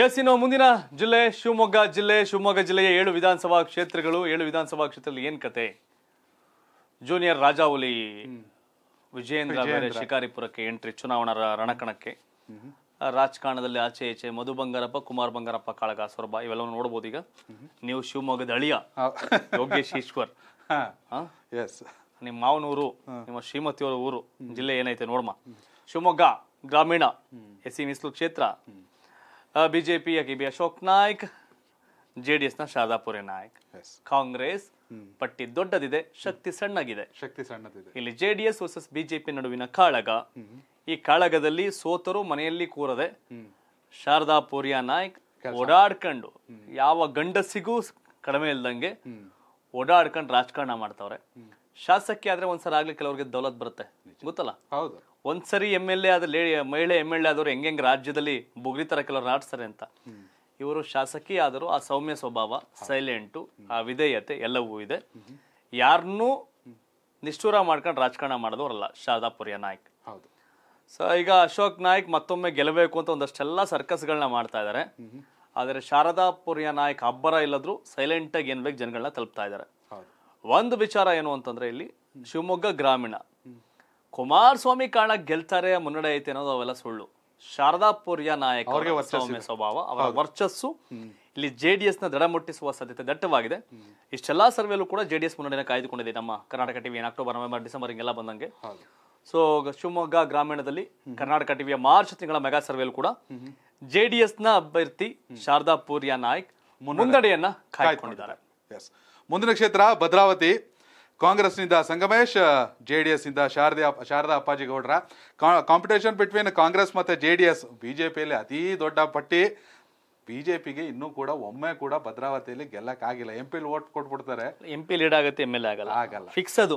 S ಇನ್ನು ಮುಂದಿನ ಜಿಲ್ಲೆ ಶಿವಮೊಗ್ಗ ಜಿಲ್ಲೆ ಶಿವಮೊಗ್ಗ ಜಿಲ್ಲೆಯ ಏಳು ವಿಧಾನಸಭಾ ಕ್ಷೇತ್ರಗಳು ಏಳು ವಿಧಾನಸಭಾ ಕ್ಷೇತ್ರದಲ್ಲಿ ಏನ್ ಕತೆ ಜೂನಿಯರ್ ರಾಜಾವಲಿ ವಿಜಯೇಂದ್ರ ಬೇರೆ ಶಿಕಾರಿಪುರಕ್ಕೆ ಎಂಟ್ರಿ ಚುನಾವಣಾ ರಣಕಣಕ್ಕೆ ರಾಜಕಾರಣದಲ್ಲಿ ಆಚೆ ಈಚೆ ಮಧು ಬಂಗಾರಪ್ಪ ಕುಮಾರ್ ಬಂಗಾರಪ್ಪ ಕಾಳಗ ಸೊರಬ ಇವೆಲ್ಲ ನೋಡಬಹುದು ಈಗ ನೀವು ಶಿವಮೊಗ್ಗದ ಅಳಿಯ ಯೋಗೇಶ್ ಈಶ್ವರ್ ನಿಮ್ಮ ಮಾವನೂರು ನಿಮ್ಮ ಶ್ರೀಮತಿಯವರ ಊರು ಜಿಲ್ಲೆ ಏನೈತೆ ನೋಡಮ್ಮ ಶಿವಮೊಗ್ಗ ಗ್ರಾಮೀಣ ಎಸ್ ಸಿ ಮೀಸಲು ಕ್ಷೇತ್ರ ಬಿಜೆಪಿಯ K B Ashok Naik JDS ನ ಎಸ್ನ ಶಾದಾಪುರೆ ನಾಯ್ಕ್ ಕಾಂಗ್ರೆಸ್ ಪಟ್ಟಿ ದೊಡ್ಡದಿದೆ ಶಕ್ತಿ ಸಣ್ಣಗಿದೆ ಶಕ್ತಿ ಸಣ್ಣದಿದೆ ಇಲ್ಲಿ ಜೆಡಿಎಸ್ ವರ್ಸಸ್ ಬಿಜೆಪಿ ನಡುವಿನ ಕಾಳಗ ಈ ಕಾಳಗದಲ್ಲಿ ಸೋತರು ಮನೆಯಲ್ಲಿ ಕೂರದೆ ಶಾರದಾಪುರಿಯ ನಾಯ್ಕ್ ಓಡಾಡ್ಕೊಂಡು ಯಾವ ಗಂಡಸಿಗೂ ಕಡಿಮೆ ಇಲ್ದಂಗೆ ಓಡಾಡ್ಕೊಂಡು ರಾಜಕಾರಣ ಮಾಡ್ತಾವ್ರೆ ಶಾಸಕಿ ಆದ್ರೆ ಒಂದ್ಸಲ ಆಗ್ಲಿ ಕೆಲವ್ರಿಗೆ ದೌಲತ್ ಬರುತ್ತೆ ಗೊತ್ತಲ್ಲ ಹೌದು ಒಂದ್ಸರಿ ಎಮ್ ಎಲ್ ಎ ಆದ ಮಹಿಳೆ ಎಮ್ ಎಲ್ ಎ ಆದವರು ಹೆಂಗೆ ರಾಜ್ಯದಲ್ಲಿ ಬುಗ್ರಿ ತರ ಕೆಲವರು ನಾಟಿಸ್ತಾರೆ ಅಂತ ಇವರು ಶಾಸಕಿ ಆದರೂ ಆ ಸೌಮ್ಯ ಸ್ವಭಾವ ಸೈಲೆಂಟು ಆ ವಿಧೇಯತೆ ಎಲ್ಲವೂ ಇದೆ ಯಾರನ್ನೂ ನಿಷ್ಠೂರ ಮಾಡ್ಕೊಂಡು ರಾಜಕಾರಣ ಮಾಡಿದವರಲ್ಲ ಶಾರದಾಪುರಿಯ ನಾಯಕ್ ಹೌದು ಸೊ ಈಗ ಅಶೋಕ್ ನಾಯ್ಕ್ ಮತ್ತೊಮ್ಮೆ ಗೆಲ್ಲಬೇಕು ಅಂತ ಒಂದಷ್ಟೆಲ್ಲ ಸರ್ಕಸ್ಗಳನ್ನ ಮಾಡ್ತಾ ಇದ್ದಾರೆ ಆದರೆ ಶಾರದಾಪುರಿಯ ನಾಯಕ್ ಅಬ್ಬರ ಇಲ್ಲದ್ರು ಸೈಲೆಂಟಾಗಿ ಏನ್ ಬೇಕು ಜನಗಳನ್ನ ತಲುಪ್ತಾ ಇದ್ದಾರೆ ಒಂದು ವಿಚಾರ ಏನು ಅಂತಂದ್ರೆ ಇಲ್ಲಿ ಶಿವಮೊಗ್ಗ ಗ್ರಾಮೀಣ ಕುಮಾರಸ್ವಾಮಿ ಕಾರಣ ಗೆಲ್ತಾರೆ ಮುನ್ನಡೆ ಐತೆ ಅನ್ನೋದು ಅವೆಲ್ಲ ಸುಳ್ಳು ಶಾರದಾಪುರ್ಯ ನಾಯಕ ಸ್ವಭಾವ ಅವರ ವರ್ಚಸ್ಸು ಇಲ್ಲಿ ಜೆಡಿಎಸ್ ನ ದಡ ಮುಟ್ಟಿಸುವ ಸಾಧ್ಯತೆ ದಟ್ಟವಾಗಿದೆ ಇಷ್ಟೆಲ್ಲಾ ಸರ್ವೆಲ್ಲೂ ಕೂಡ ಜೆಡಿಎಸ್ ಮುನ್ನಡೆಯನ್ನು ಕಾಯ್ದುಕೊಂಡಿದೆ ನಮ್ಮ Karnataka TV October November December ಹಿಂಗೆಲ್ಲ ಬಂದಂಗೆ ಸೊ ಶಿವಮೊಗ್ಗ ಗ್ರಾಮೀಣದಲ್ಲಿ ಕರ್ನಾಟಕ ಟಿವಿಯ ಮಾರ್ಚ್ ತಿಂಗಳ ಮೆಗಾ ಸರ್ವೆಲ್ ಕೂಡ ಜೆಡಿಎಸ್ ನ ಅಭ್ಯರ್ಥಿ ಶಾರದಾ ಪೂರ್ಯ ನಾಯಕ್ ಮುನ್ನಡೆಯನ್ನ ಕಾಯ್ದುಕೊಂಡಿದ್ದಾರೆ ಮುಂದಿನ ಕ್ಷೇತ್ರ ಭದ್ರಾವತಿ ಕಾಂಗ್ರೆಸ್ನಿಂದ ಸಂಗಮೇಶ್ ಜೆ ಡಿ ಇಂದ ಶಾರದೆ ಶಾರದಾ ಅಪ್ಪಾಜಿಗೌಡ್ರ ಕಾಂಪಿಟೇಷನ್ ಬಿಟ್ವೀನ್ ಕಾಂಗ್ರೆಸ್ ಮತ್ತೆ ಜೆ ಡಿ ಎಸ್ ಬಿ ದೊಡ್ಡ ಪಟ್ಟಿ ಬಿಜೆಪಿಗೆ ಜೆ ಇನ್ನೂ ಕೂಡ ಒಮ್ಮೆ ಕೂಡ ಭದ್ರಾವತಿಯಲ್ಲಿ ಗೆಲ್ಲಕ್ಕಾಗಿಲ್ಲ ಎಂ ಪಿಲಿ ಓಟ್ ಕೊಟ್ಬಿಡ್ತಾರೆ ಎಂ ಪಿ ಲೀಡ್ ಆಗುತ್ತೆ ಎಮ್ ಎಲ್ ಆಗಲ್ಲ ಆಗಲ್ಲ ಫಿಕ್ಸ್ ಅದು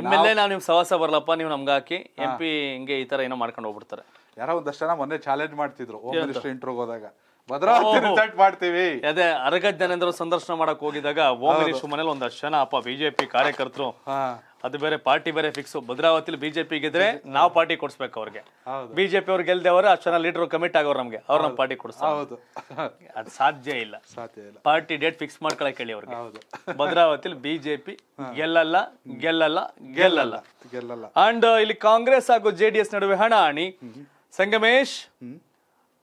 ಎಮ್ ಎಲ್ ಎ ನಾವು ನಿಮ್ ಸವಾಸ ಬರಲಪ್ಪ ನೀವು ನಮ್ಗೆ ಹಾಕಿ ಎಂ ಪಿ ಹಿಂಗೆ ಈ ತರ ಏನೋ ಮಾಡ್ಕೊಂಡು ಹೋಗ್ಬಿಡ್ತಾರೆ ಯಾರೋ ಒಂದಷ್ಟು ಜನ ಮೊನ್ನೆ ಚಾಲೆಂಜ್ ಮಾಡ್ತಿದ್ರು ಹೋಮ್ ಮಿನಿಸ್ಟರ್ ಹೋದಾಗ ಮಾಡ್ತೀವಿ ಅದೇ ಅರಗ ಸಂದರ್ಶನ ಮಾಡಕ್ ಹೋಗಿದಾಗ ಓಂ ಮನೇಲಿ ಒಂದ್ ಅಷ್ಟು ಅಪ್ಪ ಬಿಜೆಪಿ ಕಾರ್ಯಕರ್ತರು ಅದು ಬೇರೆ ಪಾರ್ಟಿ ಬೇರೆ ಫಿಕ್ಸ್ ಭದ್ರಾವತಿಲಿ ಬಿಜೆಪಿ ಗೆದ್ರೆ ನಾವ್ ಪಾರ್ಟಿ ಕೊಡ್ಸ್ಬೇಕು ಅವ್ರಿಗೆ ಬಿಜೆಪಿ ಅವ್ರು ಗೆಲ್ದೇವ್ರು ಅಷ್ಟು ಜನ ಲೀಡರ್ ಕಮಿಟ್ ಆಗೋರು ನಮ್ಗೆ ಅವ್ರ ನಮ್ ಪಾರ್ಟಿ ಕೊಡ್ಸ್ತಾರೆ ಅದು ಸಾಧ್ಯ ಇಲ್ಲ ಪಾರ್ಟಿ ಡೇಟ್ ಫಿಕ್ಸ್ ಮಾಡ್ಕೊಳಕ್ ಹೇಳಿ ಅವ್ರಿಗೆ ಭದ್ರಾವತಿಲಿ ಬಿಜೆಪಿ ಗೆಲ್ಲಲ್ಲ ಗೆಲ್ಲಲ್ಲ ಗೆಲ್ಲಲ್ಲ ಗೆಲ್ಲಲ್ಲ ಅಂಡ್ uh, ಇಲ್ಲಿ ಕಾಂಗ್ರೆಸ್ ಹಾಗೂ ಜೆಡಿಎಸ್ ನಡುವೆ ಹಣ ಹಣಾಣಿ ಸಂಗಮೇಶ್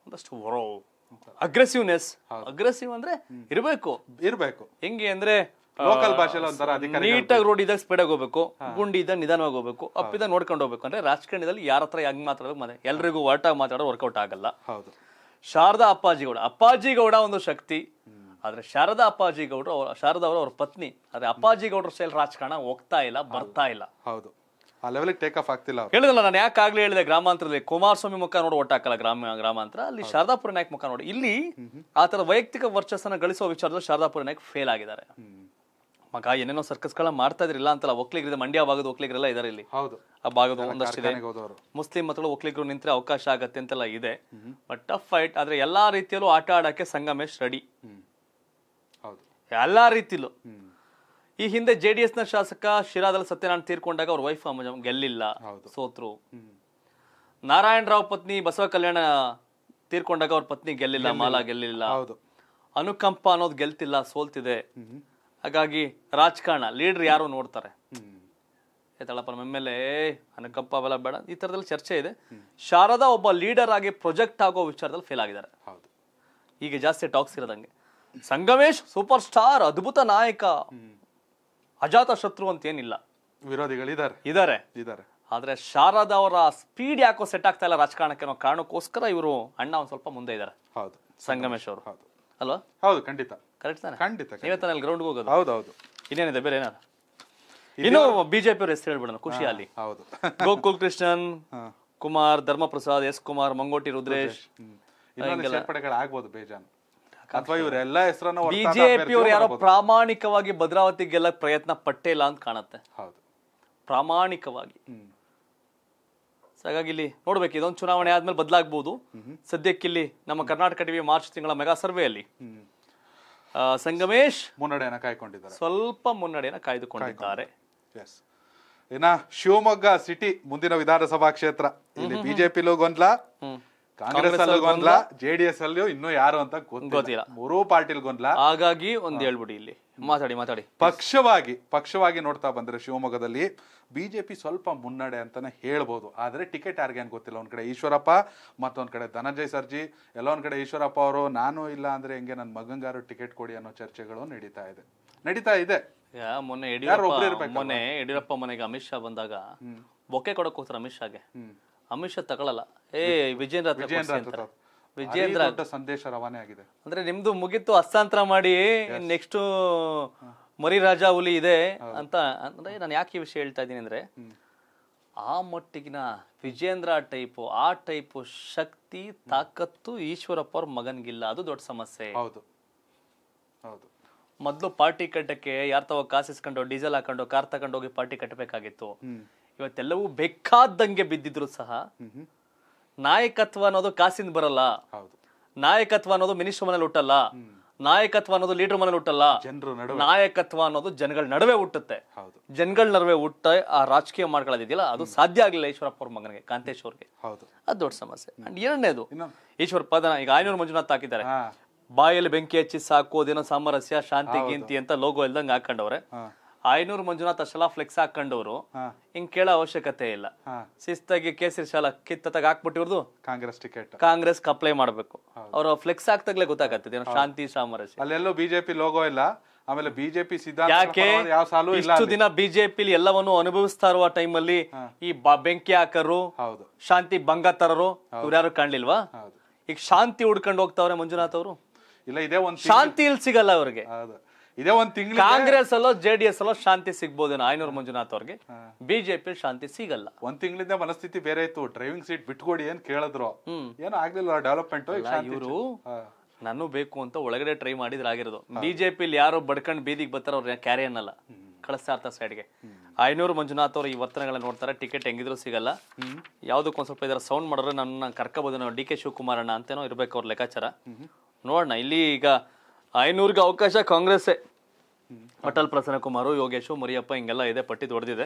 ಒಂದಷ್ಟು ಅಗ್ರೆಸಿವ್ನೆಸ್ ಅಗ್ರೆಸಿವ್ ಅಂದ್ರೆ ಇರಬೇಕು ಇರಬೇಕು ಹೆಂಗೆ ಅಂದ್ರೆ ಲೋಕಲ್ ಭಾಷೆಲ್ಲ ಒಂಥರ ನೀಟಾಗಿ ರೋಡ್ ಇದ್ದಾಗ ಸ್ಪೀಡ್ ಆಗಿ ಹೋಗ್ಬೇಕು ಗುಂಡಿ ಇದ್ದಾಗ ನಿಧಾನವಾಗಿ ಹೋಗ್ಬೇಕು ಅಪ್ಪಿದ ನೋಡ್ಕೊಂಡು ಹೋಗ್ಬೇಕು ಅಂದ್ರೆ ರಾಜಕಾರಣದಲ್ಲಿ ಯಾರ ಹತ್ರ ಹೆಂಗ್ ಮಾತಾಡಬೇಕು ಮನೆ ಎಲ್ರಿಗೂ ಆಗಿ ಮಾತಾಡೋ ವರ್ಕೌಟ್ ಆಗಲ್ಲ ಹೌದು ಶಾರದಾ ಅಪ್ಪಾಜಿಗೌಡ ಅಪ್ಪಾಜಿಗೌಡ ಒಂದು ಶಕ್ತಿ ಆದ್ರೆ ಶಾರದಾ ಅಪ್ಪಾಜಿಗೌಡರು ಶಾರದಾ ಅವರು ಅವ್ರ ಪತ್ನಿ ಆದ್ರೆ ಅಪ್ಪಾಜಿಗೌಡರ ಸೈಲ್ ರಾಜಕಾರಣ ಹೋಗ್ತಾ ಇಲ್ಲ ಬರ್ತಾ ಇಲ್ಲ ಹೌದು ಆ ಲೆವೆಲ್ಗೆ ಟೇಕ್ ಆಫ್ ಆಗ್ತಿಲ್ಲ ನಾನು ಯಾಕೆ ಆಗ್ಲೇ ಹೇಳಿದೆ ಗ್ರಾಮಾಂತರದಲ್ಲಿ ಕುಮಾರಸ್ವಾಮಿ ಮುಖ ನೋಡಿ ಒಟ್ಟಾಕಲ್ಲ ಗ್ರಾಮ ಗ್ರಾಮಾಂತರ ಅಲ್ಲಿ ಶಾರದಾಪುರ ನಾಯಕ್ ಮುಖ ನೋಡಿ ಇಲ್ಲಿ ಆ ತರ ವೈಯಕ್ತಿಕ ವರ್ಚಸ್ಸನ್ನ ಗಳಿಸುವ ವಿಚಾರದಲ್ಲಿ ಶಾರದಾಪುರ ನಾಯಕ್ ಫೇಲ್ ಆಗಿದ್ದಾರೆ ಮಗ ಏನೇನೋ ಸರ್ಕಸ್ಗಳ ಮಾಡ್ತಾ ಇದ್ರಿಲ್ಲ ಅಂತಲ್ಲ ಒಕ್ಲಿಗರಿದೆ ಮಂಡ್ಯ ಭಾಗದ ಒಕ್ಲಿಗರೆಲ್ಲ ಇದಾರೆ ಇಲ್ಲಿ ಹೌದು ಆ ಭಾಗದ ಒಂದಷ್ಟು ಇದೆ ಮುಸ್ಲಿಂ ಮತಗಳು ಒಕ್ಲಿಗರು ನಿಂತ್ರೆ ಅವಕಾಶ ಆಗತ್ತೆ ಅಂತೆಲ್ಲ ಇದೆ ಬಟ್ ಟಫ್ ಫೈಟ್ ಆದ್ರೆ ಎಲ್ಲಾ ರೀತಿಯಲ್ಲೂ ಆಟ ಆಡಕ್ಕೆ ಸಂಗಮೇಶ್ ರೆಡಿ ಎಲ್ಲಾ ರೀತಿಲೂ ಈ ಹಿಂದೆ ಜೆ ಡಿ ಎಸ್ ನ ಶಾಸಕ ಶಿರಾದಲ್ಲಿ ಸತ್ಯನಾರಾಯಣ ತೀರ್ಕೊಂಡಾಗ ಅವ್ರ ವೈಫ್ ಗೆಲ್ಲಿಲ್ಲ ಸೋತ್ರು ನಾರಾಯಣ ರಾವ್ ಪತ್ನಿ ಬಸವ ಕಲ್ಯಾಣ ತೀರ್ಕೊಂಡಾಗ ಅವ್ರ ಪತ್ನಿ ಗೆಲ್ಲಿಲ್ಲ ಮಾಲಾ ಗೆಲ್ಲಿಲ್ಲ ಅನುಕಂಪ ಅನ್ನೋದು ಗೆಲ್ತಿಲ್ಲ ಸೋಲ್ತಿದೆ ಹಾಗಾಗಿ ರಾಜಕಾರಣ ಲೀಡರ್ ಯಾರು ನೋಡ್ತಾರೆ ಆಯ್ತಾಳಪ್ಪ ನಮ್ಮ ಎಲ್ ಅನುಕಂಪ ಅವೆಲ್ಲ ಬೇಡ ಈ ತರದಲ್ಲಿ ಚರ್ಚೆ ಇದೆ ಶಾರದಾ ಒಬ್ಬ ಲೀಡರ್ ಆಗಿ ಪ್ರೊಜೆಕ್ಟ್ ಆಗೋ ವಿಚಾರದಲ್ಲಿ ಫೇಲ್ ಆಗಿದ್ದಾರೆ ಈಗ ಜಾಸ್ತಿ ಟಾಕ್ಸ್ ಇರೋದಂಗೆ ಸಂಗಮೇಶ್ ಸೂಪರ್ ಸ್ಟಾರ್ ಅದ್ಭುತ ನಾಯಕ ಅಜಾತ ಶತ್ರು ಅಂತ ಏನಿಲ್ಲ ವಿರೋಧಿಗಳಿದ್ದಾರೆ ಇದ್ದಾರೆ ಇದ್ದಾರೆ ಆದ್ರೆ ಶಾರದ ಅವರ ಸ್ಪೀಡ್ ಯಾಕೋ ಸೆಟ್ ಆಗ್ತಾ ಇಲ್ಲ ರಾಜಕಾರಣಕ್ಕೆ ಅನ್ನೋ ಕಾರಣಕ್ಕೋಸ್ಕರ ಇವರು ಅಣ್ಣ ಒಂದ್ ಸ್ವಲ್ಪ ಮುಂದೆ ಇದ್ದಾರೆ ಹೌದು ಸಂಗಮೇಶ್ ಅವರು ಹೌದು ಅಲ್ವಾ ಹೌದು ಖಂಡಿತ ಕರೆಕ್ಟ್ ತಾನೆ ಖಂಡಿತ ನೀವೇ ತಾನೆ ಗ್ರೌಂಡ್ ಹೋಗೋದು ಹೌದು ಹೌದು ಇನ್ನೇನಿದೆ ಬೇರೆ ಏನಾದ್ರು ಇನ್ನು ಬಿಜೆಪಿ ಅವ್ರ ಹೆಸರು ಹೇಳ್ಬಿಡೋಣ ಖುಷಿ ಅಲ್ಲಿ ಹೌದು ಗೋಕುಲ್ ಕೃಷ್ಣನ್ ಕುಮಾರ್ ಧರ್ಮಪ್ರಸಾದ್ ಎಸ್ ಕುಮಾರ್ ಮಂಗೋಟಿ ರುದ್ರೇಶ್ ಆಗ್ಬೋದು ಬೇಜಾನ್ ಅಥವಾ ಬಿಜೆಪಿ ಅವರು ಯಾರೋ ಪ್ರಾಮಾಣಿಕವಾಗಿ ಭದ್ರಾವತಿ ಗೆಲ್ಲಕ್ ಪ್ರಯತ್ನ ಪಟ್ಟೇ ಇಲ್ಲ ಅಂತ ಕಾಣತ್ತೆ ಪ್ರಾಮಾಣಿಕವಾಗಿ ಹಾಗಾಗಿ ಇಲ್ಲಿ ನೋಡ್ಬೇಕು ಇದೊಂದು ಚುನಾವಣೆ ಆದ್ಮೇಲೆ ಬದಲಾಗಬಹುದು ಇಲ್ಲಿ ನಮ್ಮ ಕರ್ನಾಟಕ ಟಿವಿ ಮಾರ್ಚ್ ತಿಂಗಳ ಮೆಗಾ ಸರ್ವೆಯಲ್ಲಿ ಸಂಗಮೇಶ್ ಮುನ್ನಡೆಯನ್ನ ಕಾಯ್ಕೊಂಡಿದ್ದಾರೆ ಸ್ವಲ್ಪ ಮುನ್ನಡೆಯನ್ನ ಕಾಯ್ದುಕೊಂಡಿದ್ದಾರೆ ಇನ್ನ ಶಿವಮೊಗ್ಗ ಸಿಟಿ ಮುಂದಿನ ವಿಧಾನಸಭಾ ಕ್ಷೇತ್ರ ಇಲ್ಲಿ ಲೋ ಗೊಂದಲ ಕಾಂಗ್ರೆಸ್ ಅಲ್ಲಿ ಗೊಂದಲ ಜೆಡಿಎಸ್ ಅಲ್ಲೂ ಇನ್ನೂ ಯಾರು ಅಂತ ಗೊತ್ತಿಲ್ಲ ಮೂರೂ ಪಾರ್ಟಿಲ್ ಗೊಂದಲ ಹಾಗಾಗಿ ಒಂದ್ ಹೇಳ್ಬಿಡಿ ಇಲ್ಲಿ ಮಾತಾಡಿ ಮಾತಾಡಿ ಪಕ್ಷವಾಗಿ ಪಕ್ಷವಾಗಿ ನೋಡ್ತಾ ಬಂದ್ರೆ ಶಿವಮೊಗ್ಗದಲ್ಲಿ ಬಿಜೆಪಿ ಸ್ವಲ್ಪ ಮುನ್ನಡೆ ಅಂತಾನೆ ಹೇಳ್ಬೋದು ಆದ್ರೆ ಟಿಕೆಟ್ ಯಾರಿಗೆ ಗೊತ್ತಿಲ್ಲ ಒಂದ್ ಕಡೆ ಈಶ್ವರಪ್ಪ ಮತ್ತೊಂದ್ ಕಡೆ ಧನಂಜಯ್ ಸರ್ಜಿ ಎಲ್ಲ ಒಂದ್ ಕಡೆ ಈಶ್ವರಪ್ಪ ಅವರು ನಾನು ಇಲ್ಲ ಅಂದ್ರೆ ಹೆಂಗೆ ನನ್ ಮಗಂಗಾರು ಟಿಕೆಟ್ ಕೊಡಿ ಅನ್ನೋ ಚರ್ಚೆಗಳು ನಡೀತಾ ಇದೆ ನಡೀತಾ ಇದೆ ಮೊನ್ನೆ ಯಡಿಯೂರಪ್ಪ ಮೊನ್ನೆ ಯಡಿಯೂರಪ್ಪ ಮನೆಗೆ ಅಮಿತ್ ಶಾ ಬಂದಾಗ ಬೊಕ್ಕೆ ಕೊಡಕ್ ಹೋಗ್ತಾರೆ ಅಮಿತ್ ಶಾಗೆ ಅಮಿಷ ತಗೊಳ್ಳಲ್ಲ ಏ ವಿಜೇಂದ್ರ ವಿಜೇಂದ್ರ ಸಂದೇಶ ರವಾನೆ ಆಗಿದೆ ಅಂದ್ರೆ ನಿಮ್ದು ಮುಗಿತು ಹಸ್ತಾಂತರ ಮಾಡಿ ನೆಕ್ಸ್ಟ್ ಮರಿ ರಾಜ ಹುಲಿ ಇದೆ ಅಂತ ಅಂದ್ರೆ ನಾನು ಯಾಕೆ ಈ ವಿಷಯ ಹೇಳ್ತಾ ಇದ್ದೀನಿ ಅಂದ್ರೆ ಆ ಮಟ್ಟಿಗಿನ ವಿಜೇಂದ್ರ ಟೈಪ್ ಆ ಟೈಪ್ ಶಕ್ತಿ ತಾಕತ್ತು ಈಶ್ವರಪ್ಪ ಅವ್ರ ಮಗನ್ಗಿಲ್ಲ ಅದು ದೊಡ್ಡ ಸಮಸ್ಯೆ ಹೌದು ಹೌದು ಮೊದ್ಲು ಪಾರ್ಟಿ ಕಟ್ಟಕ್ಕೆ ಯಾರ ತಗೋ ಕಾಸಿಸ್ಕೊಂಡು ಡೀಸೆಲ್ ಹಾಕೊಂಡು ಕಾರ್ ತಗೊಂಡು ಹೋಗಿ ಪಾರ್ಟಿ ಕಟ್ಟಬೇಕಾಗಿತ್ತು ಇವತ್ತೆಲ್ಲವೂ ಬೇಕಾದಂಗೆ ಬಿದ್ದಿದ್ರು ಸಹ ನಾಯಕತ್ವ ಅನ್ನೋದು ಕಾಸಿಂದ ಬರಲ್ಲ ನಾಯಕತ್ವ ಅನ್ನೋದು ಮಿನಿಸ್ಟರ್ ಮನೇಲಿ ಹುಟ್ಟಲ್ಲ ನಾಯಕತ್ವ ಅನ್ನೋದು ಲೀಡರ್ ಮನೇಲಿ ಹುಟ್ಟಲ್ಲ ನಾಯಕತ್ವ ಅನ್ನೋದು ಜನಗಳ ನಡುವೆ ಹುಟ್ಟುತ್ತೆ ಜನಗಳ ನಡುವೆ ಹುಟ್ಟ ಆ ರಾಜಕೀಯ ಮಾಡ್ಕೊಳ್ಳೋದಿದೆಯಲ್ಲ ಅದು ಸಾಧ್ಯ ಆಗಲಿಲ್ಲ ಈಶ್ವರಪ್ಪ ಅವ್ರ ಮಗನಿಗೆ ಕಾಂತೇಶ್ವರ್ಗೆ ಅದು ದೊಡ್ಡ ಸಮಸ್ಯೆ ಅಂಡ್ ಎರಡನೇದು ಈಶ್ವರಪ್ಪ ಅದನ್ನ ಈಗ ಆಯ್ನೂರು ಮಂಜುನಾಥ್ ಹಾಕಿದ್ದಾರೆ ಬಾಯಲ್ಲಿ ಬೆಂಕಿ ಹಚ್ಚಿ ಸಾಕು ಅದೇನೋ ಸಾಮರಸ್ಯ ಶಾಂತಿ ಗೀಂತಿ ಅಂತ ಲೋಗೋ ಇಲ್ದಂಗೆ ಹಾಕೊಂಡವ್ರೆ ಐನೂರ್ ಮಂಜುನಾಥ ಅಷ್ಟೆಲ್ಲ ಫ್ಲೆಕ್ಸ್ ಹಾಕೊಂಡವರು ಹಿಂಗ್ ಕೇಳೋ ಅವಶ್ಯಕತೆ ಇಲ್ಲ ಶಿಸ್ತಾಗಿ ಕೇಸರಿ ಶಾಲ ಕಿತ್ತತಾಗ ಹಾಕ್ಬಿಟ್ಟಿರೋದು ಕಾಂಗ್ರೆಸ್ ಟಿಕೆಟ್ ಕಾಂಗ್ರೆಸ್ ಅಪ್ಲೈ ಮಾಡ್ಬೇಕು ಅವ್ರ ಫ್ಲೆಕ್ಸ್ ಹಾಕ್ತಾಗ್ಲೇ ಗೊತ್ತಾಗತ್ತೆ ಶಾಂತಿ ಸಾಮರಸ್ಯ ಅಲ್ಲೆಲ್ಲೂ ಬಿಜೆಪಿ ಲೋಗೋ ಇಲ್ಲ ಆಮೇಲೆ ಬಿಜೆಪಿ ಯಾಕೆ ಇಷ್ಟು ದಿನ ಬಿಜೆಪಿ ಎಲ್ಲವನ್ನು ಅನುಭವಿಸ್ತಾ ಇರುವ ಟೈಮ್ ಅಲ್ಲಿ ಈ ಬೆಂಕಿ ಹಾಕರು ಶಾಂತಿ ಭಂಗ ತರರು ಇವ್ರ್ಯಾರು ಕಾಣ್ಲಿಲ್ವಾ ಈಗ ಶಾಂತಿ ಹುಡ್ಕೊಂಡು ಹೋಗ್ತಾವ್ರೆ ಮಂಜುನಾಥ್ ಅವರು ಇಲ್ಲ ಇದೇ ಒಂದು ಶಾಂತಿ ಇಲ್ಲಿ ಸಿಗಲ್ಲ ಅವ್ರಿಗೆ ಇದೇ ಒಂದ್ ತಿಂಗಳು ಕಾಂಗ್ರೆಸ್ ಅಲ್ಲೋ ಜೆಡಿಎಸ್ ಅಲ್ಲೋ ಶಾಂತಿ ಸಿಗ್ಬೋದೇನೋ ಆಯ್ನೂರ್ ಮಂಜುನಾಥ್ ಅವ್ರಿಗೆ ಬಿಜೆಪಿ ಶಾಂತಿ ಸಿಗಲ್ಲ ಒಂದ್ ತಿಂಗಳಿಂದ ಮನಸ್ಥಿತಿ ಬೇರೆ ಇತ್ತು ಡ್ರೈವಿಂಗ್ ಸೀಟ್ ಬಿಟ್ಕೊಡಿ ಏನ್ ಕೇಳಿದ್ರು ಏನೋ ಆಗ್ಲಿಲ್ಲ ಡೆವಲಪ್ಮೆಂಟ್ ಇವರು ನಾನು ಬೇಕು ಅಂತ ಒಳಗಡೆ ಟ್ರೈ ಮಾಡಿದ್ರೆ ಆಗಿರೋದು ಬಿಜೆಪಿಲಿ ಯಾರು ಬಡ್ಕಂಡ್ ಬೀದಿಗೆ ಬರ್ತಾರ ಅವ್ರ ಕ್ಯಾರಿ ಅನ್ನಲ್ಲ ಕಳಿಸ್ತಾ ಇರ್ತಾರೆ ಸೈಡ್ಗೆ ಐನೂರ್ ಮಂಜುನಾಥ್ ಅವರು ಈ ವರ್ತನೆಗಳನ್ನ ನೋಡ್ತಾರೆ ಟಿಕೆಟ್ ಹೆಂಗಿದ್ರು ಸಿಗಲ್ಲ ಯಾವ್ದಕ್ಕೆ ಒಂದ್ ಸ್ವಲ್ಪ ಇದರ ಸೌಂಡ್ ಮಾಡಿದ್ರೆ ನನ್ನ ಕರ್ಕಬಹುದು ಡಿ ಕೆ ಅಣ್ಣ ಅಂತೇನೋ ಇರ್ಬೇಕು ಅವ್ರ ಲೆಕ್ಕಾಚಾರ ನೋಡೋಣ ಇಲ್ಲಿ ಈಗ ಐನೂರಿಗೆ ಅವಕಾಶ ಕಾಂಗ್ರೆಸ್ಸೇ ಅಟಲ್ ಪ್ರಸನ್ನ ಕುಮಾರ್ ಯೋಗೇಶ್ ಮರಿಯಪ್ಪ ಹಿಂಗೆಲ್ಲ ಇದೆ ಪಟ್ಟಿ ದೊಡ್ದಿದೆ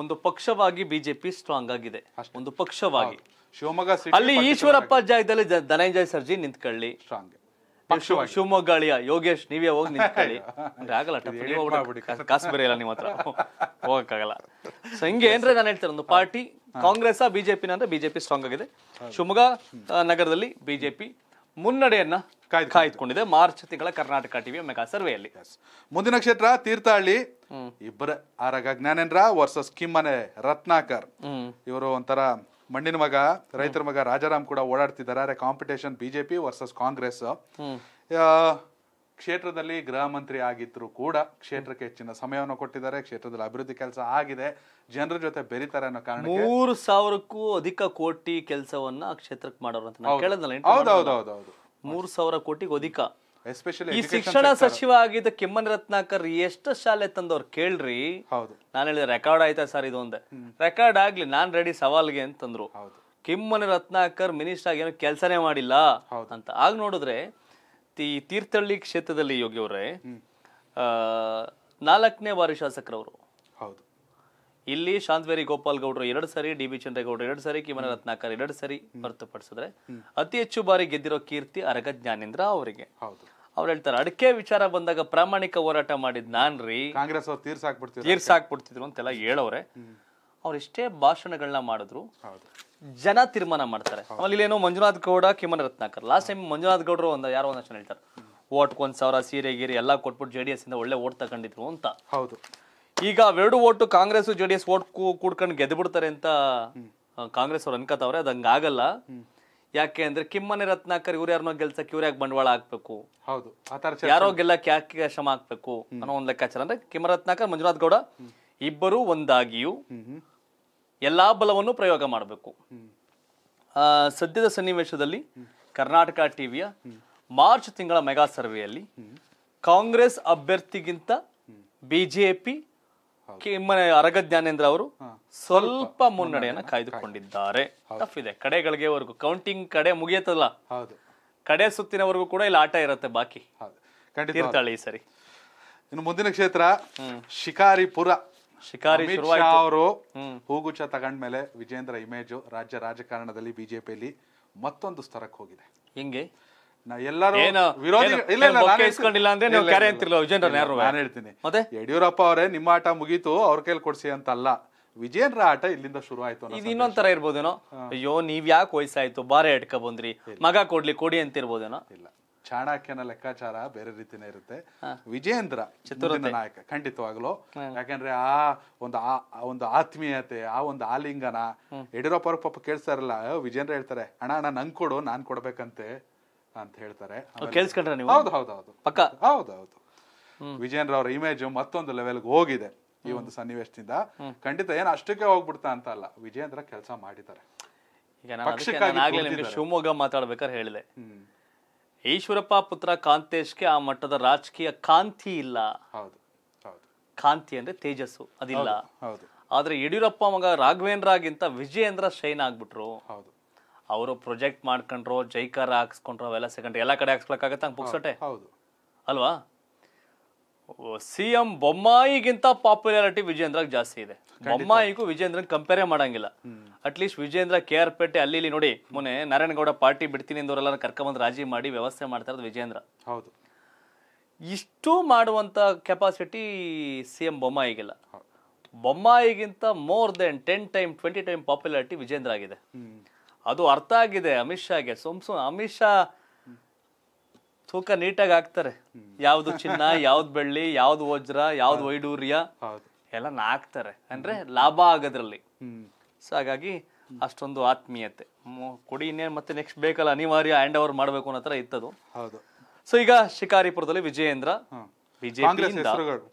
ಒಂದು ಪಕ್ಷವಾಗಿ ಬಿಜೆಪಿ ಸ್ಟ್ರಾಂಗ್ ಆಗಿದೆ ಒಂದು ಪಕ್ಷವಾಗಿ ಶಿವಮೊಗ್ಗ ಅಲ್ಲಿ ಈಶ್ವರಪ್ಪ ಜಾಗದಲ್ಲಿ ಧನಂಜಯ ಸರ್ಜಿ ನಿಂತ್ಕೊಳ್ಳಿ ಸ್ಟ್ರಾಂಗ್ ಶಿವಮೊಗ್ಗ ಅಳಿಯ ಯೋಗೇಶ್ ನೀವೇ ಹೋಗಿ ನಿಂತ್ಕೊಳ್ಳಿ ಆಗಲ್ಲ ಕಾಸು ಬೇರೆ ಇಲ್ಲ ನಿಮ್ಮ ಹತ್ರ ಹೋಗಕ್ಕಾಗಲ್ಲ ಸೊ ಹಿಂಗೆ ಏನ್ರೆ ನಾನು ಹೇಳ್ತೇನೆ ಒಂದು ಪಾರ್ಟಿ ಕಾಂಗ್ರೆಸ್ ಬಿಜೆಪಿ ಅಂದ್ರೆ ಬಿಜೆಪಿ ಸ್ಟ್ರಾಂಗ್ ಆಗಿದೆ ಶಿವಮೊಗ್ಗ ನಗರದಲ್ಲಿ ಬಿಜೆಪಿ ಮುನ್ನಡೆಯನ್ನ ಕಾಯ್ದುಕೊಂಡಿದೆ ಮಾರ್ಚ್ ತಿಂಗಳ ಕರ್ನಾಟಕ ಟಿವಿ ಮೆಗಾ ಸರ್ವೆಯಲ್ಲಿ ಮುಂದಿನ ಕ್ಷೇತ್ರ ತೀರ್ಥಹಳ್ಳಿ ಇಬ್ಬರ ಆರಗ ಜ್ಞಾನೇಂದ್ರ ವರ್ಸಸ್ ಕಿಮ್ಮನೆ ರತ್ನಾಕರ್ ಇವರು ಒಂಥರ ಮಣ್ಣಿನ ಮಗ ರೈತರ ಮಗ ರಾಜಾರಾಮ್ ಕೂಡ ಓಡಾಡ್ತಿದ್ದಾರೆ ಕಾಂಪಿಟೇಷನ್ ಬಿಜೆಪಿ ವರ್ಸಸ್ ಕಾಂಗ್ರೆಸ್ ಕ್ಷೇತ್ರದಲ್ಲಿ ಗೃಹ ಮಂತ್ರಿ ಆಗಿದ್ರು ಕೂಡ ಕ್ಷೇತ್ರಕ್ಕೆ ಹೆಚ್ಚಿನ ಸಮಯವನ್ನು ಕೊಟ್ಟಿದ್ದಾರೆ ಕ್ಷೇತ್ರದಲ್ಲಿ ಅಭಿವೃದ್ಧಿ ಕೆಲಸ ಆಗಿದೆ ಜನರ ಜೊತೆ ಬೆರಿತಾರೆ ಅನ್ನೋ ಕಾರಣ ಮೂರು ಸಾವಿರಕ್ಕೂ ಅಧಿಕ ಕೋಟಿ ಕೆಲಸವನ್ನ ಕ್ಷೇತ್ರಕ್ಕೆ ಮಾಡೋರು ಅಂತ ಮೂರು ಸಾವಿರ ಕೋಟಿಗೂ ಅಧಿಕ ಎಸ್ಪೆಷಲಿ ಈ ಶಿಕ್ಷಣ ಸಚಿವ ಆಗಿದ್ದ ಕೆಮ್ಮನ್ ರತ್ನಾಕರ್ ಎಷ್ಟು ಶಾಲೆ ತಂದವ್ರು ಕೇಳ್ರಿ ಹೌದು ನಾನು ಹೇಳಿದ ರೆಕಾರ್ಡ್ ಆಯ್ತಾ ಸರ್ ಇದು ರೆಕಾರ್ಡ್ ಆಗ್ಲಿ ನಾನ್ ರೆಡಿ ಸವಾಲ್ಗೆ ಅಂತಂದ್ರು ಕಿಮ್ಮನೆ ರತ್ನಾಕರ್ ಮಿನಿಸ್ಟರ್ ಆಗಿ ಏನೋ ಕೆಲಸನೇ ಮಾಡಿಲ್ಲ ಅಂತ ಆಗ ನೋಡಿದ್ರೆ ಈ ತೀರ್ಥಹಳ್ಳಿ ಕ್ಷೇತ್ರದಲ್ಲಿ ಯೋಗಿಯವರೇ ನಾಲ್ಕನೇ ಬಾರಿ ಶಾಸಕರವರು ಹೌದು ಇಲ್ಲಿ ಶಾಂತವೇರಿ ಗೋಪಾಲ್ ಗೌಡರು ಎರಡು ಸಾರಿ ಡಿ ಬಿ ಚಂದ್ರೇಗೌಡರು ಎರಡು ಸಾರಿ ಕಿಮನ ರತ್ನಾಕರ್ ಎರಡು ಸಾರಿ ಹೊರತುಪಡಿಸಿದ್ರೆ ಅತಿ ಹೆಚ್ಚು ಬಾರಿ ಗೆದ್ದಿರೋ ಕೀರ್ತಿ ಅರಗ ಜ್ಞಾನೇಂದ್ರ ಅವರಿಗೆ ಹೌದು ಅವ್ರು ಹೇಳ್ತಾರೆ ಅಡಕೆ ವಿಚಾರ ಬಂದಾಗ ಪ್ರಾಮಾಣಿಕ ಹೋರಾಟ ಮಾಡಿದ್ ರೀ ಕಾಂಗ್ರೆಸ್ ಅವ್ರು ತೀರ್ಸಾಕ್ಬಿಡ್ತೀವಿ ತೀರ್ಸಾಕ್ಬಿಡ್ತಿದ್ರು ಅಂತೆಲ್ಲ ಹೇಳೋರೆ ಅವ್ರೆಷ್ಟೇ ಭಾಷಣಗಳನ್ನ ಮಾಡಿದ್ರು ಜನ ತೀರ್ಮಾನ ಮಾಡ್ತಾರೆ ಆಮೇಲೆ ಇಲ್ಲೇನೋ ಮಂಜುನಾಥ್ ಗೌಡ ಕಿಮನ್ ರತ್ನಾಕರ್ ಲಾಸ್ಟ್ ಟೈಮ್ ಮಂಜುನಾಥ್ ಗೌಡರು ಒಂದು ಯಾರೋ ಒಂದಷ್ಟು ಹೇಳ್ತಾರೆ ಓಟ್ಗೆ ಒಂದು ಸಾವಿರ ಸೀರೆ ಗೀರೆ ಎಲ್ಲ ಕೊಟ್ಬಿಟ್ಟು ಜೆ ಡಿ ಎಸ್ ಇಂದ ಒಳ್ಳೆ ಓಟ್ ತಗೊಂಡಿದ್ರು ಅಂತ ಹೌದು ಈಗ ಎರಡು vote Congress J D S vote ಕೂಡ್ಕೊಂಡು ಗೆದ್ಬಿಡ್ತಾರೆ ಅಂತ ಕಾಂಗ್ರೆಸ್ ಅವ್ರು ಅನ್ಕತಾವ್ರೆ ಅದಂಗ ಆಗಲ್ಲ ಯಾಕೆ ಅಂದ್ರೆ ಕಿಮ್ಮನೆ ರತ್ನಾಕರ್ ಇವ್ರು ಯಾರನ್ನೋ ಗೆಲ್ಸಕ್ಕೆ ಇವ್ರ ಯಾಕೆ ಬಂಡವಾಳ ಹಾಕ್ಬೇಕು ಹೌದು ಯಾರೋ ಗೆಲ್ಲಕ್ಕೆ ಯಾಕೆ ಶ್ರಮ ಹಾಕ್ಬೇಕು ಅನ್ನೋ ಒಂದ್ ಲೆಕ್ಕಾಚಾರ ಅಂದ್ರೆ ಕಿಮ್ಮ ರತ್ನಾಕರ್ ಮಂಜುನಾಥ್ ಗೌಡ ಇಬ್ಬರು ಒಂದಾಗಿಯೂ ಎಲ್ಲಾ ಬಲವನ್ನು ಪ್ರಯೋಗ ಮಾಡಬೇಕು ಸದ್ಯದ ಸನ್ನಿವೇಶದಲ್ಲಿ ಕರ್ನಾಟಕ ಟಿವಿಯ ಮಾರ್ಚ್ ತಿಂಗಳ ಮೆಗಾ ಸರ್ವೆಯಲ್ಲಿ ಕಾಂಗ್ರೆಸ್ ಅಭ್ಯರ್ಥಿಗಿಂತ ಬಿಜೆಪಿ ಅರಗ ಜ್ಞಾನೇಂದ್ರ ಅವರು ಸ್ವಲ್ಪ ಮುನ್ನಡೆಯನ್ನು ಕಾಯ್ದುಕೊಂಡಿದ್ದಾರೆ ತಪ್ಪಿದೆ ಕಡೆಗಳಿಗೆವರೆಗೂ ಕೌಂಟಿಂಗ್ ಕಡೆ ಮುಗಿಯತ್ತಲ್ಲ ಕಡೆ ಸುತ್ತಿನವರೆಗೂ ಕೂಡ ಇಲ್ಲಿ ಆಟ ಇರುತ್ತೆ ಬಾಕಿ ಈ ಸರಿ ಇನ್ನು ಮುಂದಿನ ಕ್ಷೇತ್ರ ಶಿಕಾರಿಪುರ ಶಿಕಾರಿ ಅವರು ಹೂಗುಚ್ಚ ತಗೊಂಡ್ಮೇಲೆ ವಿಜೇಂದ್ರ ಇಮೇಜ್ ರಾಜ್ಯ ರಾಜಕಾರಣದಲ್ಲಿ ಬಿಜೆಪಿಯಲ್ಲಿ ಮತ್ತೊಂದು ಸ್ತರಕ್ಕೆ ಹೋಗಿದೆ ಹೆಂಗೆ ಎಲ್ಲರೂ ನಾನು ಹೇಳ್ತೀನಿ ಯಡಿಯೂರಪ್ಪ ಅವರೇ ನಿಮ್ಮ ಆಟ ಮುಗೀತು ಅವ್ರ ಕೈಲಿ ಕೊಡ್ಸಿ ಅಂತಲ್ಲ ವಿಜೇಂದ್ರ ಆಟ ಇಲ್ಲಿಂದ ಶುರು ಆಯ್ತು ಇದು ಇನ್ನೊಂದ್ ತರ ಇರ್ಬೋದೇನೋ ಅಯ್ಯೋ ನೀವ್ ಯಾಕೆ ವಯಸ್ಸಾಯ್ತು ಬಾರೆ ಎಡ್ಕ ಬಂದ್ರಿ ಮಗ ಕೊಡ್ಲಿ ಕೊಡಿ ಅಂತ ಇರ್ಬೋದೇನೋ ಇಲ್ಲ ಚಾಣಾಕ್ಯನ ಲೆಕ್ಕಾಚಾರ ಬೇರೆ ರೀತಿನೇ ಇರುತ್ತೆ ವಿಜೇಂದ್ರ ಚಿತ್ರ ನಾಯಕ ಖಂಡಿತವಾಗ್ಲು ಯಾಕಂದ್ರೆ ಆ ಒಂದು ಆ ಒಂದು ಆತ್ಮೀಯತೆ ಆ ಒಂದು ಆಲಿಂಗನ ಯಡಿಯೂರಪ್ಪ ಅವ್ರ ಪಾಪ ಕೇಳ್ತಾರಲ್ಲ ವಿಜೇಂದ್ರ ಹೇಳ್ತಾರೆ ಅಣ್ಣ ಅಣ್ಣ ನಂಗೆ ಕೊಡು ನಾನ್ ಕೊಡ್ಬೇಕಂತೆ ಅಂತ ಹೇಳ್ತಾರೆ ಹೌದು ಹೌದು ಹೌದು ಪಕ್ಕ ಹೌದು ಹೌದು ವಿಜೇಂದ್ರ ಅವ್ರ ಇಮೇಜ್ ಮತ್ತೊಂದು ಲೆವೆಲ್ಗೆ ಹೋಗಿದೆ ಈ ಒಂದು ಸನ್ನಿವೇಶದಿಂದ ಖಂಡಿತ ಏನ್ ಅಷ್ಟಕ್ಕೆ ಹೋಗ್ಬಿಡ್ತಾ ಅಂತ ಅಲ್ಲ ವಿಜೇಂದ್ರ ಕೆಲಸ ಮಾಡಿದ್ದಾರೆ ಈಗ ಶಿವಮೊಗ್ಗ ಮಾತಾಡ್ಬೇಕಾದ್ರೆ ಹೇಳಿದೆ ಈಶ್ವರಪ್ಪ ಪುತ್ರ ಕಾಂತೇಶ್ಗೆ ಆ ಮಟ್ಟದ ರಾಜಕೀಯ ಕಾಂತಿ ಇಲ್ಲ ಹೌದು ಕಾಂತಿ ಅಂದ್ರೆ ತೇಜಸ್ಸು ಅದಿಲ್ಲ ಹೌದು ಆದ್ರೆ ಯಡಿಯೂರಪ್ಪ ಮಗ ಗಿಂತ ವಿಜಯೇಂದ್ರ ಶೈನ್ ಆಗ್ಬಿಟ್ರು ಹೌದು ಅವರು ಪ್ರೊಜೆಕ್ಟ್ ಮಾಡ್ಕೊಂಡ್ರು ಜೈಕಾರ ಹಾಕ್ಸ್ಕೊಂಡ್ರು ಅವೆಲ್ಲ ಸೆಕೆಂಡ್ ಎಲ್ಲ ಕಡೆ ಹಾಕ್ಸ್ಕೊಳಕ್ಕಾಗತ್ತೆ ಹಂಗೆ ಹೌದು ಅಲ್ವಾ ಸಿಎಂ ಬೊಮ್ಮಾಯಿಗಿಂತ ಪಾಪ್ಯುಲಾರಿಟಿ ವಿಜೇಂದ್ರಗ್ ಜಾಸ್ತಿ ಇದೆ ಬೊಮ್ಮಾಯಿಗೂ ವಿಜೇಂದ್ರನ್ ಕಂಪೇರೇ ಮಾಡಂಗಿಲ್ಲ ಅಟ್ಲೀಸ್ಟ್ ವಿಜೇಂದ್ರ ಕೆ ಆರ್ ಪೇಟೆ ಅಲ್ಲಿ ಇಲ್ಲಿ ನೋಡಿ ಮೊನ್ನೆ ನಾರಾಯಣಗೌಡ ಪಾರ್ಟಿ ಬಿಡ್ತೀನಿ ಎಂದವರೆಲ್ಲ ಕರ್ಕೊಂಬಂದು ರಾಜಿ ಮಾಡಿ ವ್ಯವಸ್ಥೆ ಮಾಡ್ತಾ ಇರೋದು ವಿಜೇಂದ್ರ ಹೌದು ಇಷ್ಟು ಮಾಡುವಂತ ಕೆಪಾಸಿಟಿ ಸಿ ಎಂ ಬೊಮ್ಮಾಯಿಗಿಲ್ಲ ಬೊಮ್ಮಾಯಿಗಿಂತ more than ten time twenty time popularity Vijendra ಆಗಿದೆ ಅದು ಅರ್ಥ ಆಗಿದೆ ಅಮಿತ್ ಶಾಗೆ ಸುಮ್ ಸುಮ್ ಅಮಿತ್ ಶಾ ತೂಕ ನೀಟಾಗಿ ಹಾಕ್ತಾರೆ ಯಾವ್ದು ಚಿನ್ನ ಯಾವ್ದು ಬೆಳ್ಳಿ ಯಾವ್ದು ವಜ್ರ ಯಾವ್ದು ವೈಡೂರ್ಯ ಎಲ್ಲ ಹಾಕ್ತಾರೆ ಅಂದ್ರೆ ಲಾಭ ಆಗೋದ್ರಲ್ಲಿ ಸೊ ಹಾಗಾಗಿ ಅಷ್ಟೊಂದು ಆತ್ಮೀಯತೆ ಕೊಡಿ ಇನ್ನೇನು ಮತ್ತೆ ನೆಕ್ಸ್ಟ್ ಬೇಕಲ್ಲ ಅನಿವಾರ್ಯ ಹ್ಯಾಂಡ್ ಓವರ್ ಮಾಡ್ಬೇಕು ಅನ್ನೋ ತರ ಇತ್ತದು ಸೊ ಈಗ ಶಿಕಾರಿಪುರದಲ್ಲಿ ವಿಜಯೇಂದ್ರ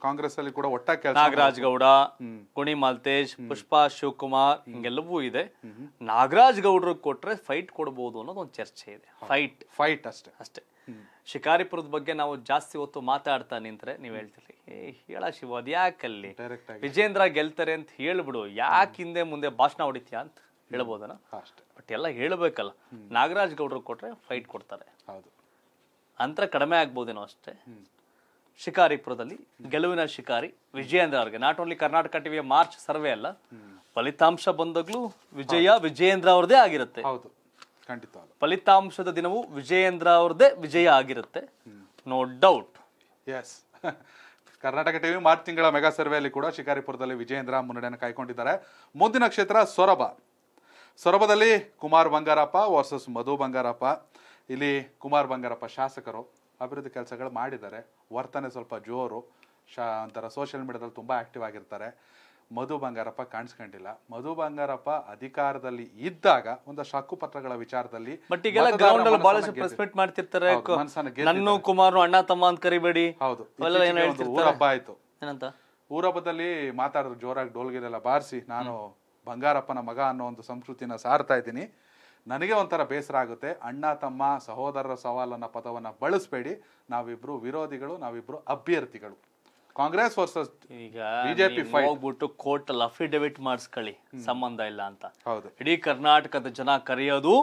ಕಾಂಗ್ರೆಸ್ ಅಲ್ಲಿ ಕೂಡ ಒಟ್ಟಾಗಿ ನಾಗರಾಜ್ ಗೌಡ ಕುಣಿ ಮಾಲ್ತೇಜ್ ಪುಷ್ಪಾ ಶಿವಕುಮಾರ್ ಹಿಂಗೆಲ್ಲವೂ ಇದೆ ನಾಗರಾಜ್ ಗೌಡರು ಕೊಟ್ರೆ ಫೈಟ್ ಕೊಡಬಹುದು ಅನ್ನೋದು ಒಂದು ಚರ್ಚೆ ಇದೆ ಫೈಟ್ ಫೈಟ್ ಅಷ್ಟೇ ಅಷ್ಟೇ ಶಿಕಾರಿಪುರದ ಬಗ್ಗೆ ನಾವು ಜಾಸ್ತಿ ಹೊತ್ತು ಮಾತಾಡ್ತಾ ನಿಂತ್ರೆ ನೀವು ಹೇಳ್ತೀರಿ ಹೇಳ ಶಿವ ಯಾಕಲ್ಲಿ ವಿಜೇಂದ್ರ ಗೆಲ್ತಾರೆ ಅಂತ ಹೇಳ್ಬಿಡು ಯಾಕೆ ಹಿಂದೆ ಮುಂದೆ ಭಾಷಣ ಹೊಡಿತೀಯಾ ಅಂತ ಹೇಳ್ಬೋದನ ಬಟ್ ಎಲ್ಲ ಹೇಳ್ಬೇಕಲ್ಲ ನಾಗರಾಜ್ ಗೌಡ್ರು ಕೊಟ್ರೆ ಫೈಟ್ ಕೊಡ್ತಾರೆ ಅಂತರ ಕಡಿಮೆ ಆಗ್ಬೋದೇನೋ ಅಷ್ಟೇ ಶಿಕಾರಿಪುರದಲ್ಲಿ ಗೆಲುವಿನ ಶಿಕಾರಿ ವಿಜಯೇಂದ್ರ ಅವ್ರಿಗೆ ನಾಟ್ ಓನ್ಲಿ ಕರ್ನಾಟಕ ಟಿವಿಯ ಮಾರ್ಚ್ ಸರ್ವೆ ಅಲ್ಲ ಫಲಿತಾಂಶ ಬಂದಾಗ್ಲೂ ವಿಜಯ ವಿಜಯೇಂದ್ರ ಅವ್ರದೇ ಆಗಿರುತ್ತೆ ಖಂಡಿತ ಫಲಿತಾಂಶದ ದಿನವು ವಿಜಯೇಂದ್ರ ಅವ್ರದ್ದೇ ವಿಜಯ ಆಗಿರುತ್ತೆ no doubt yes Karnataka TV March ತಿಂಗಳ ಮೆಗಾ ಸರ್ವೆಯಲ್ಲಿ ಕೂಡ ಶಿಕಾರಿಪುರದಲ್ಲಿ ವಿಜಯೇಂದ್ರ ಮುನ್ನಡೆಯನ್ನು ಕಾಯ್ಕೊಂಡಿದ್ದಾರೆ ಮುಂದಿನ ಕ್ಷೇತ್ರ ಸೊರಬ ಸೊರಬದಲ್ಲಿ ಕುಮಾರ್ ಬಂಗಾರಪ್ಪ ವರ್ಸಸ್ ಮಧು ಬಂಗಾರಪ್ಪ ಇಲ್ಲಿ ಕುಮಾರ್ ಬಂಗಾರಪ್ಪ ಶಾಸಕರು ಅಭಿವೃದ್ಧಿ ಕೆಲಸಗಳು ಮಾಡಿದ್ದಾರೆ ವರ್ತನೆ ಸ್ವಲ್ಪ ಜೋರು ಶಾ ಒಂಥರ ಸೋಷಿಯಲ್ ಮೀಡಿಯಾದಲ್ಲಿ ತುಂಬ ಆ್ಯಕ್ಟಿವ್ ಆಗಿರ್ತಾರೆ ಮಧು ಬಂಗಾರಪ್ಪ ಕಾಣಿಸ್ಕೊಂಡಿಲ್ಲ ಮಧು ಬಂಗಾರಪ್ಪ ಅಧಿಕಾರದಲ್ಲಿ ಇದ್ದಾಗ ಒಂದಷ್ಟು ಪತ್ರಗಳ ವಿಚಾರದಲ್ಲಿ ಬಟ್ ಮಾಡ್ತಿರ್ತಾರೆ ನನ್ನ ಕುಮಾರ್ ಅಣ್ಣ ತಮ್ಮ ಅಂತ ಕರಿಬೇಡಿ ಹೌದು ಊರಬ್ಬ ಆಯ್ತು ಊರಬ್ಬದಲ್ಲಿ ಮಾತಾಡಿದ್ರು ಜೋರಾಗಿ ಡೋಲ್ಗಿದೆಲ್ಲ ಬಾರಿಸಿ ನಾನು ಬಂಗಾರಪ್ಪನ ಮಗ ಅನ್ನೋ ಒಂದು ಸಂಸ್ಕೃತಿನ ಸಾರ್ತಾ ಇದ್ದೀನಿ ನನಗೆ ಒಂಥರ ಬೇಸರ ಆಗುತ್ತೆ ಅಣ್ಣ ತಮ್ಮ ಸಹೋದರರ ಸವಾಲನ್ನ ಪದವನ್ನ ಬಳಸಬೇಡಿ ನಾವಿಬ್ರು ವಿರೋಧಿಗಳು ನಾವಿಬ್ರು ಅಭ್ಯರ್ಥಿಗಳು ಕಾಂಗ್ರೆಸ್ ವರ್ಸಸ್ ಈಗ ಬಿಜೆಪಿ ಹೋಗ್ಬಿಟ್ಟು ಕೋರ್ಟ್ ಅಲ್ಲಿ ಅಫಿಡವಿಟ್ ಮಾಡಿಸ್ಕೊಳ್ಳಿ ಸಂಬಂಧ ಇಲ್ಲ ಅಂತ ಹೌದು ಇಡೀ ಕರ್ನಾಟಕದ ಜನ ಕರೆಯೋದು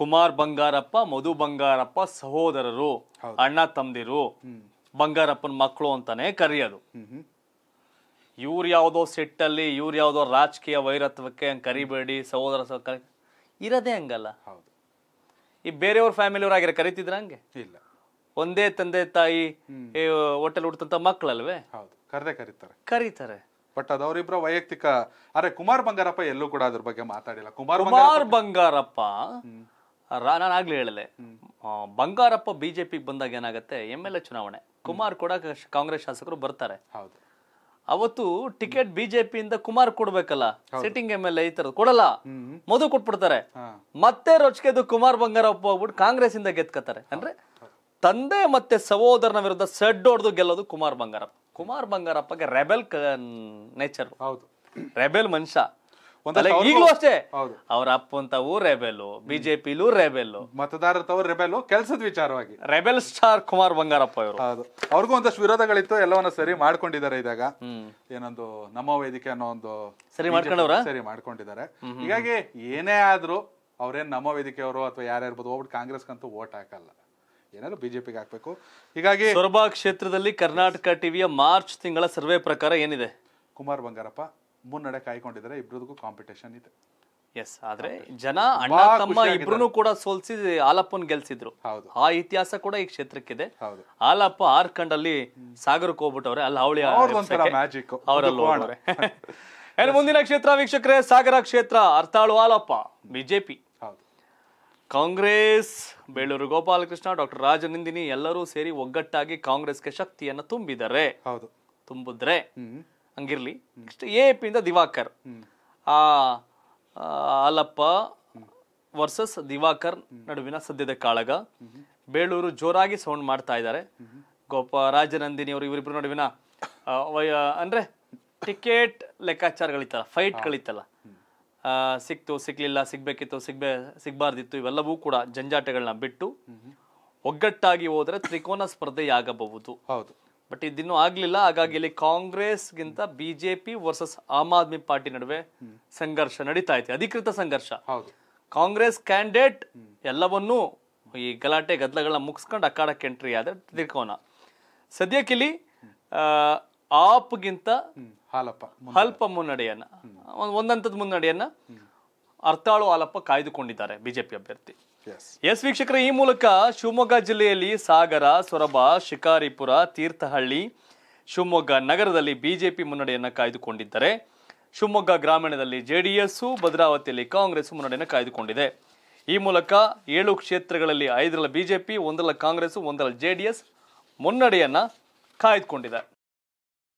ಕುಮಾರ್ ಬಂಗಾರಪ್ಪ ಮಧು ಬಂಗಾರಪ್ಪ ಸಹೋದರರು ಅಣ್ಣ ತಂದಿರು ಬಂಗಾರಪ್ಪನ ಮಕ್ಕಳು ಅಂತಾನೆ ಕರೆಯೋದು ಇವ್ರ ಯಾವುದೋ ಅಲ್ಲಿ ಇವ್ರ ಯಾವ್ದೋ ರಾಜಕೀಯ ವೈರತ್ವಕ್ಕೆ ಹಂಗ್ ಕರಿಬೇಡಿ ಸಹೋದರ ಇರದೇ ಹಂಗಲ್ಲ ಈ ಬೇರೆಯವ್ರ ಫ್ಯಾಮಿಲಿಯವ್ರಾಗಿರೋ ಕರಿತಿದ್ರ ಹಂಗೆ ಇಲ್ಲ ಒಂದೇ ತಂದೆ ತಾಯಿ ಹೋಟೆಲ್ ಹುಡ್ತಂತ ಮಕ್ಕಳಲ್ವೇ ಹೌದು ಕರೆದೇ ಕರೀತಾರೆ ಕರೀತಾರೆ ಬಟ್ ಅದು ಅವರಿಬ್ಬರ ವೈಯಕ್ತಿಕ ಅರೆ ಕುಮಾರ್ ಬಂಗಾರಪ್ಪ ಎಲ್ಲೂ ಕೂಡ ಅದ್ರ ಬಗ್ಗೆ ಮಾತಾಡಿಲ್ಲ ಕುಮಾರ್ ಕುಮಾರ್ ಬಂಗಾರಪ್ಪ ನಾನು ಆಗ್ಲಿ ಹೇಳಿದೆ ಬಂಗಾರಪ್ಪ ಬಿಜೆಪಿ ಬಂದಾಗ ಏನಾಗುತ್ತೆ ಎಂ ಎಲ್ ಎ ಚುನಾವಣೆ ಕುಮಾರ್ ಕೂಡ ಕಾಂಗ್ರೆಸ್ ಶಾಸಕರು ಬರ್ತಾರೆ ಹೌದು ಅವತ್ತು ಟಿಕೆಟ್ ಬಿಜೆಪಿಯಿಂದ ಕುಮಾರ್ ಕೊಡ್ಬೇಕಲ್ಲ ಸಿಟ್ಟಿಂಗ್ ಎಂ ಎಲ್ ಎ ಈ ಕೊಡಲ್ಲ ಮೊದಲು ಕೊಟ್ಬಿಡ್ತಾರೆ ಮತ್ತೆ ರೊಚ್ಕೆದು ಕುಮಾರ್ ಬಂಗಾರಪ್ಪ ಹೋಗ್ಬಿಟ್ಟು ಕಾಂಗ್ರೆಸ್ ಇಂದ ಗೆದ್ಕತ್ತಾರೆ ಅಂದ್ರೆ ತಂದೆ ಮತ್ತೆ ಸಹೋದರನ ವಿರುದ್ಧ ಸೆಡ್ ಹೊಡೆದು ಗೆಲ್ಲೋದು ಕುಮಾರ್ ಬಂಗಾರಪ್ಪ ಕುಮಾರ್ ಬಂಗಾರಪ್ಪಗೆ ರೆಬೆಲ್ ನೇಚರ್ ಹೌದು ರೆಬೆಲ್ ಮನುಷ್ಯ ಈಗಲೂ ಅಷ್ಟೇ ಅವ್ರ ಅಪ್ಪ ಅಂತವು ರೆಬೆಲ್ ರೆಬೆಲು ರೆಬೆಲ್ ಮತದಾರರ ರೆಬೆಲ್ ಕೆಲಸದ ವಿಚಾರವಾಗಿ ರೆಬೆಲ್ ಸ್ಟಾರ್ ಕುಮಾರ್ ಬಂಗಾರಪ್ಪ ಇವರು ಹೌದು ಅವ್ರಿಗೂ ಒಂದಷ್ಟು ವಿರೋಧಗಳಿತ್ತು ಎಲ್ಲವನ್ನ ಸರಿ ಮಾಡ್ಕೊಂಡಿದ್ದಾರೆ ಇದಾಗ ಏನೊಂದು ನಮ್ಮ ವೇದಿಕೆ ಅನ್ನೋ ಒಂದು ಸರಿ ಮಾಡ್ಕೊಂಡವ್ರ ಸರಿ ಮಾಡ್ಕೊಂಡಿದ್ದಾರೆ ಹೀಗಾಗಿ ಏನೇ ಆದ್ರೂ ಅವ್ರೇನ್ ನಮ್ಮ ವೇದಿಕೆಯವರು ಅಥವಾ ಯಾರ್ಯಾರ್ಬೋದು ಹೋಗ್ಬಿಟ್ಟು ಕಾಂಗ್ರೆಸ್ಗಂತೂ ವೋಟ್ ಹಾಕಲ್ಲ ಏನಾದ್ರು ಬಿಜೆಪಿಗೆ ಹಾಕ್ಬೇಕು ಹೀಗಾಗಿ ಸೊರಬಾ ಕ್ಷೇತ್ರದಲ್ಲಿ ಕರ್ನಾಟಕ ಟಿವಿಯ ಮಾರ್ಚ್ ತಿಂಗಳ ಸರ್ವೆ ಪ್ರಕಾರ ಏನಿದೆ ಕುಮಾರ್ ಬಂಗಾರಪ್ಪ ಮುನ್ನಡೆ ಕಾಯ್ಕೊಂಡಿದ್ದಾರೆ ಇಬ್ಬರದಕ್ಕೂ ಕಾಂಪಿಟೇಷನ್ ಇದೆ ಎಸ್ ಆದ್ರೆ ಜನ ಅಣ್ಣ ತಮ್ಮ ಇಬ್ರು ಕೂಡ ಸೋಲ್ಸಿ ಆಲಪ್ಪನ್ ಗೆಲ್ಸಿದ್ರು ಆ ಇತಿಹಾಸ ಕೂಡ ಈ ಕ್ಷೇತ್ರಕ್ಕಿದೆ ಆಲಪ್ಪ ಆರ್ಕಂಡ್ ಅಲ್ಲಿ ಸಾಗರಕ್ಕೆ ಹೋಗ್ಬಿಟ್ಟವ್ರೆ ಅಲ್ಲಿ ಅವಳಿ ಅವರಲ್ಲ ಮುಂದಿನ ಕ್ಷೇತ್ರ ವೀಕ್ಷಕರೇ ಸಾಗರ ಕ್ಷೇತ್ರ ಅರ್ಥಾಳು ಆಲಪ್ಪ ಬಿಜೆಪಿ ಕಾಂಗ್ರೆಸ್ ಬೇಳೂರು ಗೋಪಾಲಕೃಷ್ಣ ಡಾಕ್ಟರ್ ರಾಜನಂದಿನಿ ಎಲ್ಲರೂ ಸೇರಿ ಒಗ್ಗಟ್ಟಾಗಿ ಕಾಂಗ್ರೆಸ್ಗೆ ಶಕ್ತಿಯನ್ನು ತುಂಬಿದರೆ ಹೌದು ತುಂಬಿದ್ರೆ ಹಂಗಿರ್ಲಿ ಎ ಪಿ ಇಂದ ದಿವಾಕರ್ ಆ ಅಲ್ಲಪ್ಪ ವರ್ಸಸ್ ದಿವಾಕರ್ ನಡುವಿನ ಸದ್ಯದ ಕಾಳಗ ಬೇಳೂರು ಜೋರಾಗಿ ಸೌಂಡ್ ಮಾಡ್ತಾ ಇದ್ದಾರೆ ಗೋಪಾ ರಾಜನಂದಿನಿ ಅವರು ಇವರಿಬ್ರು ನಡುವಿನ ಅಂದ್ರೆ ಟಿಕೆಟ್ ಲೆಕ್ಕಾಚಾರಗಳಿತ್ತಲ್ಲ ಫೈಟ್ ಗಳಿತ್ತಲ್ಲ ಸಿಕ್ತು ಸಿಗ್ಲಿಲ್ಲ ಸಿಗ್ಬೇಕಿತ್ತು ಸಿಗ್ಬೇ ಸಿಗಬಾರ್ದಿತ್ತು ಇವೆಲ್ಲವೂ ಕೂಡ ಜಂಜಾಟಗಳನ್ನ ಬಿಟ್ಟು ಒಗ್ಗಟ್ಟಾಗಿ ಹೋದ್ರೆ ತ್ರಿಕೋನ ಸ್ಪರ್ಧೆಯಾಗಬಹುದು ಹೌದು ಬಟ್ ಇದಿನ್ನೂ ಆಗ್ಲಿಲ್ಲ ಹಾಗಾಗಿ ಇಲ್ಲಿ ಕಾಂಗ್ರೆಸ್ಗಿಂತ ಬಿಜೆಪಿ ವರ್ಸಸ್ ಆಮ್ ಆದ್ಮಿ ಪಾರ್ಟಿ ನಡುವೆ ಸಂಘರ್ಷ ನಡೀತಾ ಇದೆ ಅಧಿಕೃತ ಸಂಘರ್ಷ ಕಾಂಗ್ರೆಸ್ ಕ್ಯಾಂಡಿಡೇಟ್ ಎಲ್ಲವನ್ನೂ ಈ ಗಲಾಟೆ ಗದ್ದಲಗಳನ್ನ ಮುಗಿಸ್ಕೊಂಡು ಅಖಾಡಕ್ಕೆ ಎಂಟ್ರಿ ಆದ್ರೆ ತ್ರಿಕೋನ ಸದ್ಯಕ್ಕೆ ಇಲ್ಲಿ ಆಪ್ಗಿಂತ ಅಲ್ಪ ಮುನ್ನಡೆಯನ್ನ ಒಂದಂತದ ಮುನ್ನಡೆಯನ್ನ ಅರ್ತಾಳು ಹಾಲಪ್ಪ ಕಾಯ್ದುಕೊಂಡಿದ್ದಾರೆ ಬಿಜೆಪಿ ಅಭ್ಯರ್ಥಿ ಎಸ್ ವೀಕ್ಷಕರ ಈ ಮೂಲಕ ಶಿವಮೊಗ್ಗ ಜಿಲ್ಲೆಯಲ್ಲಿ ಸಾಗರ ಸೊರಬ ಶಿಕಾರಿಪುರ ತೀರ್ಥಹಳ್ಳಿ ಶಿವಮೊಗ್ಗ ನಗರದಲ್ಲಿ ಬಿಜೆಪಿ ಮುನ್ನಡೆಯನ್ನ ಕಾಯ್ದುಕೊಂಡಿದ್ದಾರೆ ಶಿವಮೊಗ್ಗ ಗ್ರಾಮೀಣದಲ್ಲಿ ಜೆಡಿಎಸ್ ಭದ್ರಾವತಿಯಲ್ಲಿ ಕಾಂಗ್ರೆಸ್ ಮುನ್ನಡೆಯನ್ನು ಕಾಯ್ದುಕೊಂಡಿದೆ ಈ ಮೂಲಕ ಏಳು ಕ್ಷೇತ್ರಗಳಲ್ಲಿ ಐದರಲ್ಲಿ ಬಿಜೆಪಿ ಒಂದರಲ್ಲಿ ಕಾಂಗ್ರೆಸ್ ಒಂದರಲ್ಲಿ ಜೆಡಿಎಸ್ ಮುನ್ನಡೆಯನ್ನ ಕಾಯ್ದುಕೊಂಡಿದೆ